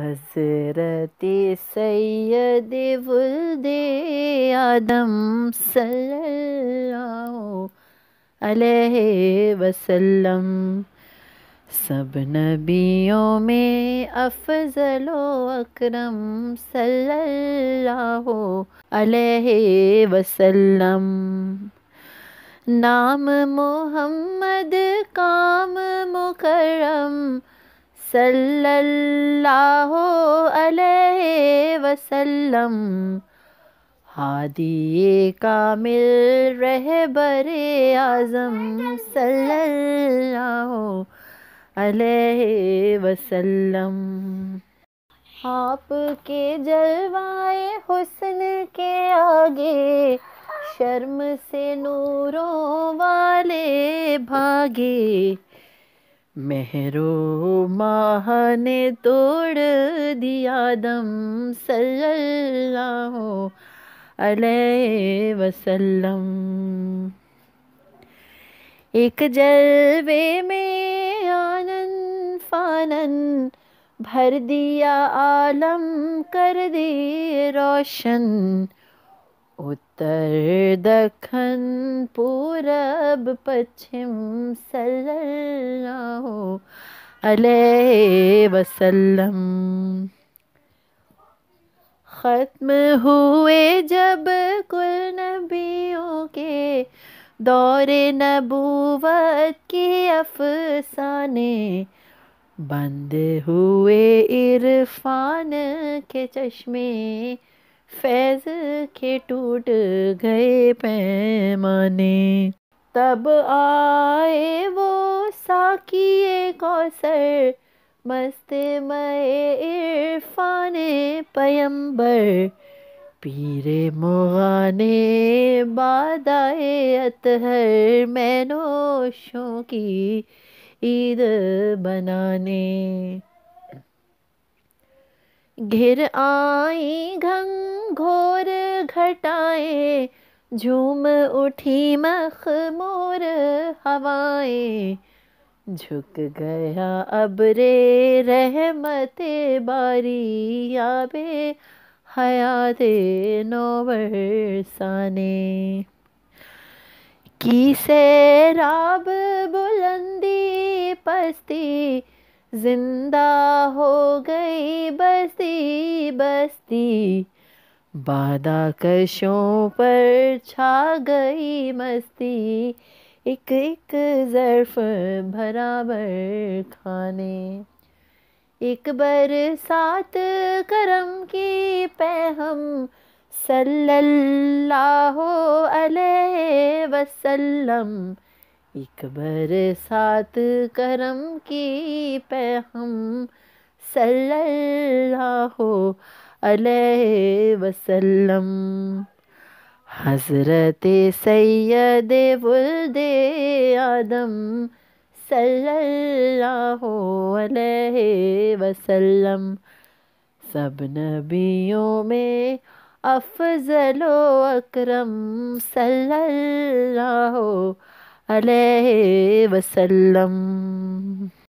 हजरत सैद वुल्दे आदम सल्लल्लाहु अलैहि वसल्लम सब नबियों में अफजल अकरम सल्लल्लाहु अलैहि वसल्लम नाम मोहम्मद काम मुकर्रम सल्लल्लाहु अलैहि वसल्लम हादी कामिल रहबर आज़म सल्लल्लाहु अलैहि वसल्लम आपके जलवाए हुस्न के आगे शर्म से नूरों वाले भागे मेहरो माह ने तोड़ दिया दम सल्लल्लाहु अलैहि वसल्लम एक जलवे में आनंद फानन भर दिया आलम कर दिए रोशन उत्तर दखन पूरब पश्चिम सल्लल्लाहु अलैहि वसल्लम ख़त्म हुए जब कुल नबियों के दौर नबूवत के अफसाने बंद हुए इरफान के चश्मे फैज के टूट गए पैमाने तब आए वो साकी कौसर मस्त मए इरफान पयंबर पीरे मुगाने बादाए अतहर मैनोशों की ईद बनाने घिर आई घंग घोर घटाए झूम उठी मखमोर हवाएं झुक गया अब रे रहमते बारी आबे हयाते नौबरसाने साने से राब बुलंदी पस्ती जिंदा हो गई बस्ती बस्ती बाधा कशों पर छा गई मस्ती एक एक ज़र्फ बराबर खाने एक सात करम की हम सल्लल्लाहु अलैहि वसल्लम एक सात करम की पैहम सल्लल्लाहु वसल्लम हजरत सैद बुलदे आदम सल्लल्लाहु अलैहि वसल्लम सब नबियों में अफजलो अकरम सल्लल्लाहु अलैहि वसल्लम